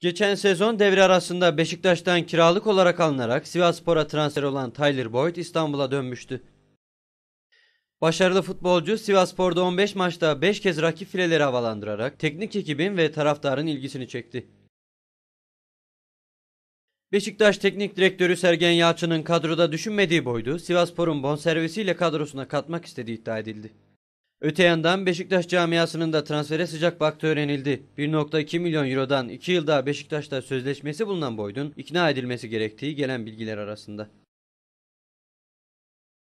Geçen sezon devre arasında Beşiktaş'tan kiralık olarak alınarak Sivaspor'a transfer olan Tyler Boyd İstanbul'a dönmüştü. Başarılı futbolcu Sivaspor'da 15 maçta 5 kez rakip fileleri havalandırarak teknik ekibin ve taraftarın ilgisini çekti. Beşiktaş Teknik Direktörü Sergen Yalçın'ın kadroda düşünmediği boydu Sivaspor'un bonservisiyle kadrosuna katmak istediği iddia edildi. Öte yandan Beşiktaş camiasının da transfere sıcak baktığı öğrenildi. 1.2 milyon eurodan 2 yıl daha Beşiktaş'ta sözleşmesi bulunan Boyd'un ikna edilmesi gerektiği gelen bilgiler arasında.